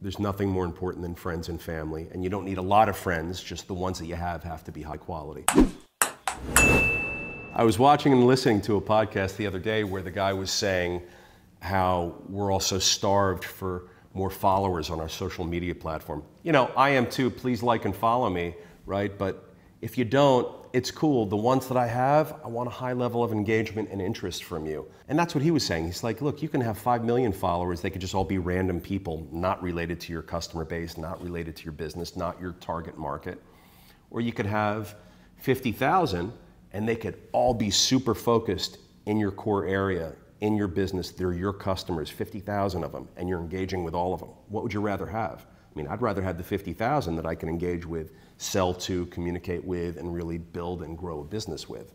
There's nothing more important than friends and family, and you don't need a lot of friends, just the ones that you have have to be high quality. I was watching and listening to a podcast the other day where the guy was saying how we're all so starved for more followers on our social media platform. You know, I am too. Please like and follow me, right? But if you don't, it's cool. The ones that I have, I want a high level of engagement and interest from you. And that's what he was saying. He's like, look, you can have 5 million followers. They could just all be random people, not related to your customer base, not related to your business, not your target market. Or you could have 50,000 and they could all be super focused in your core area, in your business. They're your customers, 50,000 of them, and you're engaging with all of them. What would you rather have? mean, I'd rather have the 50,000 that I can engage with, sell to, communicate with, and really build and grow a business with.